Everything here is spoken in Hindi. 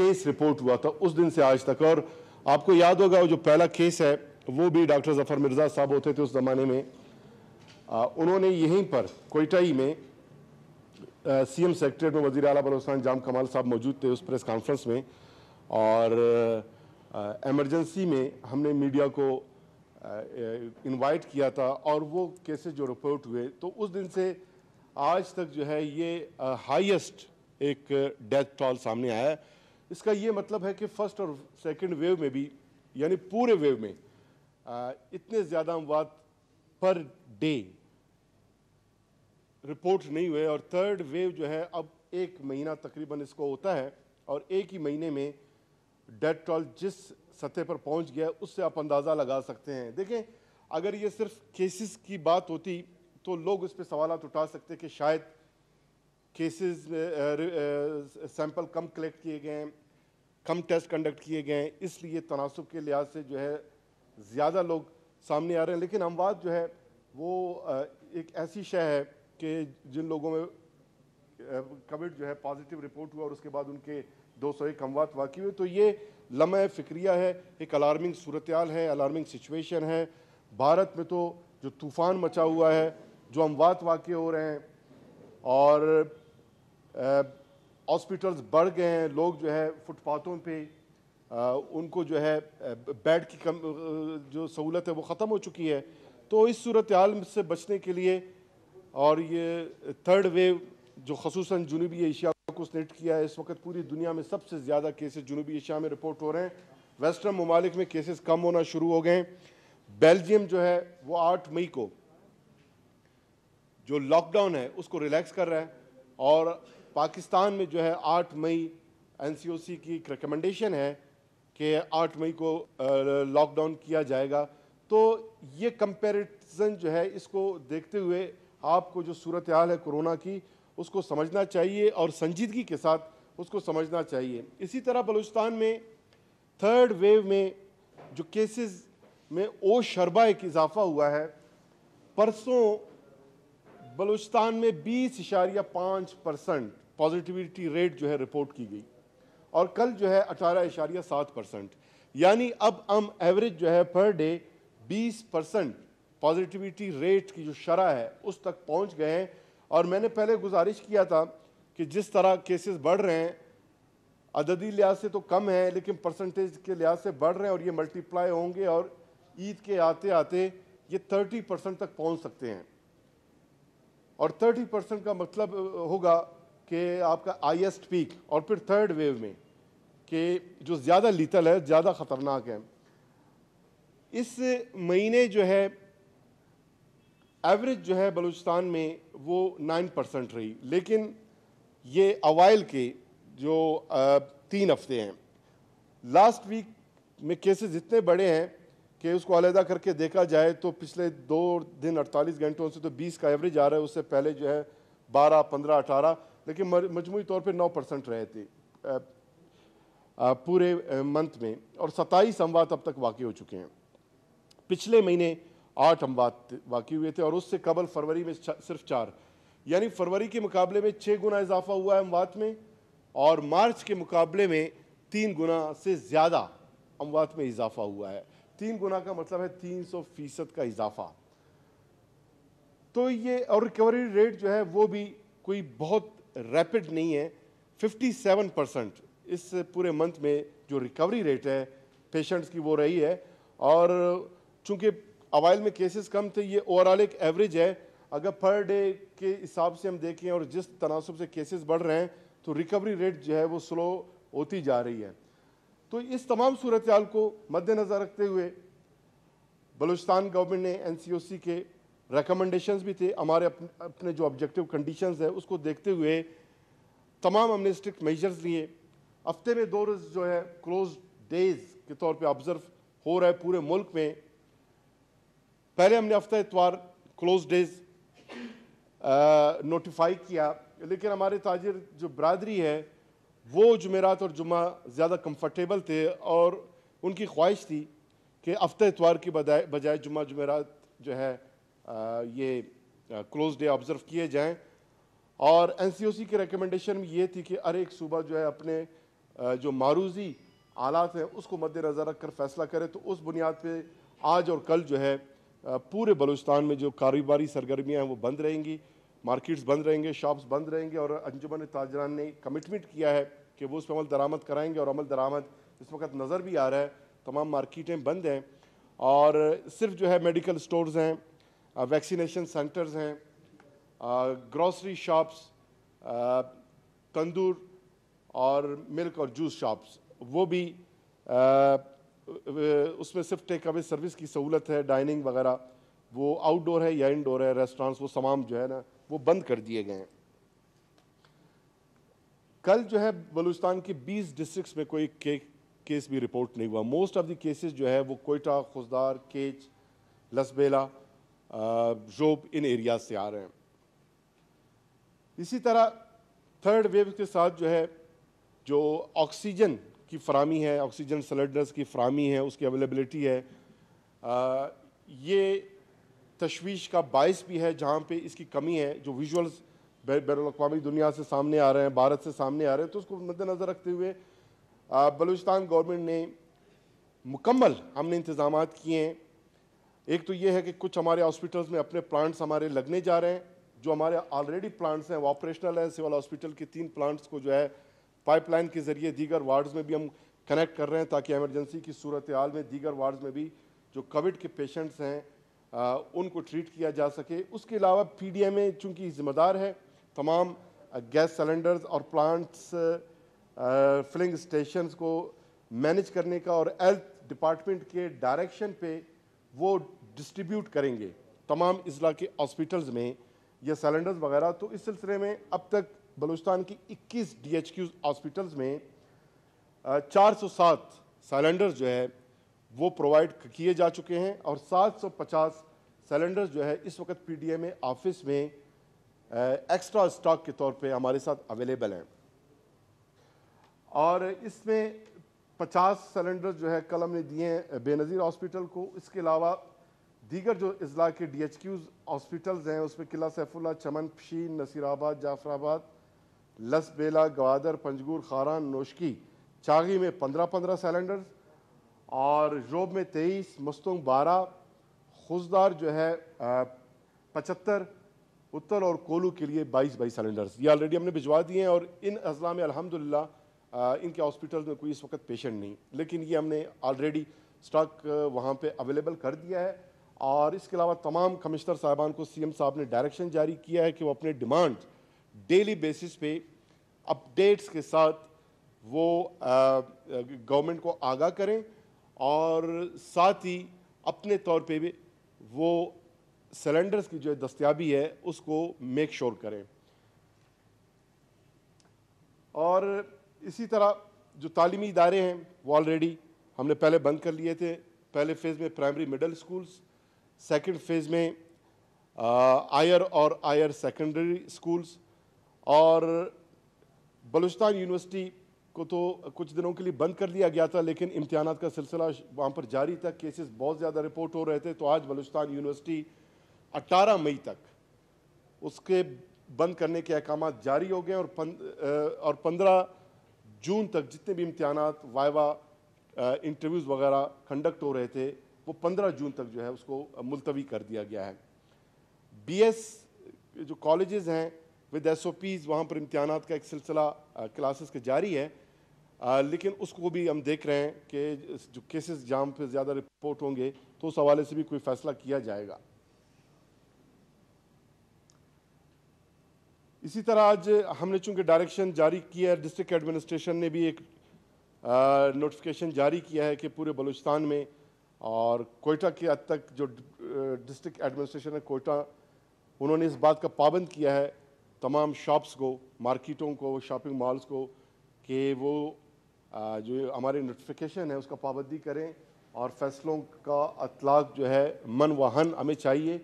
केस रिपोर्ट हुआ था उस दिन से आज तक और आपको याद होगा जो पहला केस है वो भी डॉक्टर जफ़र मिर्ज़ा साहब होते थे उस ज़माने में आ, उन्होंने यहीं पर कोयटाई में सी एम सेक्रेटरी में वजी अला बलोस्तान जाम कमाल साहब मौजूद थे उस प्रेस कॉन्फ्रेंस में और एमरजेंसी में हमने मीडिया को इनवाइट किया था और वो केसेस जो रिपोर्ट हुए तो उस दिन से आज तक जो है ये हाईएस्ट एक डेथ टॉल सामने आया है इसका ये मतलब है कि फर्स्ट और सेकंड वेव में भी यानी पूरे वेव में आ, इतने ज़्यादा अमवात पर डे रिपोर्ट नहीं हुए और थर्ड वेव जो है अब एक महीना तकरीबन इसको होता है और एक ही महीने में डेथ टॉल जिस सतह पर पहुंच गया उससे आप अंदाज़ा लगा सकते हैं देखें अगर ये सिर्फ केसेस की बात होती तो लोग उस पर सवाल उठा सकते कि शायद केसेस सैंपल कम कलेक्ट किए गए हैं कम टेस्ट कंडक्ट किए गए हैं इसलिए तनासब के लिहाज से जो है ज़्यादा लोग सामने आ रहे हैं लेकिन अमवात जो है वो एक ऐसी शह है कि जिन लोगों में कोविड जो है पॉजिटिव रिपोर्ट हुआ और उसके बाद उनके 201 अमवात वाकई हुए तो ये लम्हे फिक्रिया है एक अलार्मिंग सूरत है अलार्मिंग सिचुएशन है भारत में तो जो तूफ़ान मचा हुआ है जो अमवात वाक़ हो रहे हैं और हॉस्पिटल्स बढ़ गए हैं लोग जो है फुटपाथों पे आ, उनको जो है बेड की कम जो सहूलत है वो ख़त्म हो चुकी है तो इस सूरत हाल से बचने के लिए और ये थर्ड वेव जो खसूस जनूबी एशिया को स्नेट किया है इस वक्त पूरी दुनिया में सबसे ज़्यादा केसेस जनूबी एशिया में रिपोर्ट हो रहे हैं वेस्टर्न ममालिक में केसेस कम होना शुरू हो गए हैं बेल्जियम जो है वो आठ मई को जो लॉकडाउन है उसको रिलैक्स कर रहा है और पाकिस्तान में जो है आठ मई एन की एक रिकमेंडेशन है कि आठ मई को लॉकडाउन किया जाएगा तो ये कंपैरिजन जो है इसको देखते हुए आपको जो सूरत हाल है कोरोना की उसको समझना चाहिए और संजीदगी के साथ उसको समझना चाहिए इसी तरह बलूचिस्तान में थर्ड वेव में जो केसेस में ओ शरबा एक इजाफा हुआ है परसों बलूचिस्तान में बीस इशारिया पाँच परसेंट पॉजिटिविटी रेट जो है रिपोर्ट की गई और कल जो है अठारह इशारिया सात परसेंट यानी अब हम एवरेज जो है पर डे बीस परसेंट पॉजिटिविटी रेट की जो शरह है उस तक पहुंच गए हैं और मैंने पहले गुजारिश किया था कि जिस तरह केसेस बढ़ रहे हैं अददी लिहाज से तो कम है लेकिन परसेंटेज के लिहाज से बढ़ रहे हैं और ये मल्टीप्लाई होंगे और ईद के आते आते ये थर्टी परसेंट तक पहुँच सकते हैं और थर्टी परसेंट का मतलब होगा कि आपका आईएस्ट पीक और फिर थर्ड वेव में कि जो ज़्यादा लीतल है ज़्यादा ख़तरनाक है इस महीने जो है एवरेज जो है बलूचिस्तान में वो नाइन परसेंट रही लेकिन ये अवाइल के जो तीन हफ्ते हैं लास्ट वीक में केसेस इतने बड़े हैं कि उसको अलहदा करके देखा जाए तो पिछले दो दिन 48 घंटों से तो 20 का एवरेज आ रहा है उससे पहले जो है 12, 15, अठारह लेकिन मजमू तौर पर नौ परसेंट रहे थे पूरे मंथ में और सत्ताईस अमवात अब तक वाकई हो चुके हैं पिछले महीने आठ अमवात वाकई हुए थे और उससे कबल फरवरी में सिर्फ चार यानी फरवरी के मुकाबले में छः गुना इजाफा हुआ है अमवात में और मार्च के मुकाबले में तीन गुना से ज़्यादा अमवात में इजाफा हुआ है तीन गुना का मतलब है तीन सौ फीसद का इजाफा तो ये और रिकवरी रेट जो है वो भी कोई बहुत रैपिड नहीं है 57 परसेंट इस पूरे मंथ में जो रिकवरी रेट है पेशेंट्स की वो रही है और चूंकि अवाइल में केसेस कम थे ये ओवरऑल एक एवरेज है अगर पर डे के हिसाब से हम देखें और जिस तनासब से केसेस बढ़ रहे हैं तो रिकवरी रेट जो है वो स्लो होती जा रही है तो इस तमाम सूरत को मद्देनज़र रखते हुए बलूचिस्तान गवर्नमेंट ने एन के रिकमेंडेशंस भी थे हमारे अपने, अपने जो ऑब्जेक्टिव कंडीशंस है उसको देखते हुए तमाम हमने स्ट्रिक्ट मेजर्स लिए हफ्ते में दो रोज जो है क्लोज डेज के तौर पे ऑब्जर्व हो रहा है पूरे मुल्क में पहले हमने हफ्ता इतवार क्लोज डेज नोटिफाई किया लेकिन हमारे ताजर जो बरदरी है वो जुमेरात और जुमा ज़्यादा कम्फर्टेबल थे और उनकी ख्वाहिश थी कि हफ्ते इतवार की बजाय जुमा जुमेरात जो है ये क्लोज डे ऑब्ज़र्व किए जाएँ और एनसीओसी की रिकमेंडेशन ये थी कि हर एक सूबा जो है अपने जो मारूजी आलात हैं उसको मद्देनज़र रख कर फैसला करे तो उस बुनियाद पर आज और कल जो है पूरे बलूचिस्तान में जो कारोबारी सरगर्मियाँ हैं वो बंद रहेंगी मार्केट्स बंद रहेंगे शॉप्स बंद रहेंगे और अंजुमन ताजरान ने कमिटमेंट किया है कि वो उस पर अमल दरामद कराएँगे और अमल दरामद इस वक्त नज़र भी आ रहा है तमाम मार्किटें बंद हैं और सिर्फ जो है मेडिकल स्टोर्स हैं वैक्सीनेशन uh, सेंटर्स हैं ग्रॉसरी शॉप्स तंदूर और मिल्क और जूस शॉप्स वो भी आ, uh, उसमें सिर्फ टेक अवे सर्विस की सहूलत है डाइनिंग वगैरह वो आउटडोर है या इनडोर है रेस्टोरेंट्स वो तमाम जो है ना वो बंद कर दिए गए हैं कल जो है बलूचिस्तान के 20 डिस्ट्रिक्स में कोई के, केस भी रिपोर्ट नहीं हुआ मोस्ट ऑफ द केसेस जो है वो कोयटा खुजदार केच लसबेला जो इन एरिया से आ रहे हैं इसी तरह थर्ड वेव के साथ जो है जो ऑक्सीजन की फरामी है ऑक्सीजन सिलेंडर्स की फरामी है उसकी अवेलेबिलिटी है आ, ये तशवीश का बायस भी है जहाँ पे इसकी कमी है जो विजुअल्स बैर अवी दुनिया से सामने आ रहे हैं भारत से सामने आ रहे हैं तो उसको मद्दनज़र रखते हुए बलूचिस्तान गवर्नमेंट ने मुकम्मल हमने इंतज़ाम किए हैं एक तो ये है कि कुछ हमारे हॉस्पिटल्स में अपने प्लांट्स हमारे लगने जा रहे हैं जो हमारे ऑलरेडी प्लांट्स हैं वो ऑपरेशनल हैं सिविल हॉस्पिटल के तीन प्लांट्स को जो है पाइपलाइन के ज़रिए दीगर वार्ड्स में भी हम कनेक्ट कर रहे हैं ताकि एमरजेंसी की सूरत हाल में दीगर वार्ड्स में भी जो कोविड के पेशेंट्स हैं आ, उनको ट्रीट किया जा सके उसके अलावा पी डी एम ए चूँकि ज़िम्मेदार है तमाम गैस सिलेंडर्स और प्लांट्स फिलिंग स्टेशन को मैनेज करने का और हेल्थ डिपार्टमेंट के डायरेक्शन पे वो डिस्ट्रीब्यूट करेंगे तमाम अजला के हॉस्पिटल्स में या सिलेंडर्स वगैरह तो इस सिलसिले में अब तक बलूचिस्तान की 21 क्यू हॉस्पिटल्स में 407 सिलेंडर्स जो है वो प्रोवाइड किए जा चुके हैं और 750 सिलेंडर्स जो है इस वक्त पीडीए में ऑफिस में एक्स्ट्रा स्टॉक के तौर पे हमारे साथ अवेलेबल हैं और इसमें पचास सिलेंडर जो है कलम हमने दिए हैं बेनज़ीर हॉस्पिटल को इसके अलावा दीगर जो अजला के डी एच क्यूज़ हॉस्पिटल्स हैं उसमें किला सैफुल्ला चमन पशीन नसीराबाद जाफराबाद लस बेला गवादर पंजगूर खारान नोशकी चागी में पंद्रह पंद्रह सिलेंडर और रोब में तेईस मस्तुंग बारह खुशदार जो है पचहत्तर उत्तर और कोलू के लिए बाईस बाईस सिलेंडर्स ये ऑलरेडी हमने भिजवा दिए हैं और इन अजला में अलहमदिल्ला इनके हॉस्पिटल में कोई इस वक्त पेशेंट नहीं लेकिन ये हमने ऑलरेडी स्टॉक वहाँ पे अवेलेबल कर दिया है और इसके अलावा तमाम कमिश्नर साहबान को सीएम साहब ने डायरेक्शन जारी किया है कि वो अपने डिमांड डेली बेसिस पे अपडेट्स के साथ वो गवर्नमेंट को आगाह करें और साथ ही अपने तौर पे भी वो सिलेंडर्स की जो दस्तियाबी है उसको मेक श्योर sure करें और इसी तरह जो तालीमी इदारे हैं वो ऑलरेडी हमने पहले बंद कर लिए थे पहले फेज़ में primary middle schools second phase में आयर और आयर सेकेंडरी स्कूल्स और बलूचिस्तान यूनिवर्सिटी को तो कुछ दिनों के लिए बंद कर दिया गया था लेकिन इम्तहान का सिलसिला वहाँ पर जारी था केसेस बहुत ज़्यादा रिपोर्ट हो रहे थे तो आज बलूचिस्तान यूनिवर्सिटी 18 मई तक उसके बंद करने के अहकाम जारी हो गए और और पंद्रह जून तक जितने भी इम्तहान वाइवा इंटरव्यूज़ वगैरह कंडक्ट हो रहे थे वो पंद्रह जून तक जो है उसको मुलतवी कर दिया गया है बी एस जो कॉलेजेस हैं विद एस ओ पीज़ वहाँ पर इम्तहान का एक सिलसिला क्लासेस के जारी है आ, लेकिन उसको भी हम देख रहे हैं कि जो केसेस जाम पे ज़्यादा रिपोर्ट होंगे तो उस हवाले से भी कोई फ़ैसला किया जाएगा इसी तरह आज हमने चूंकि डायरेक्शन जारी किया है डिस्ट्रिक्ट एडमिनिस्ट्रेशन ने भी एक नोटिफिकेशन जारी किया है कि पूरे बलूचिस्तान में और कोयटा के हद तक जो डिस्ट्रिक्ट एडमिनिस्ट्रेशन है कोयटा उन्होंने इस बात का पाबंद किया है तमाम शॉप्स को मार्केटों को शॉपिंग मॉल्स को कि वो आ, जो हमारे नोटिफिकेशन है उसका पाबंदी करें और फैसलों का अतलाक जो है मन वाहन हमें चाहिए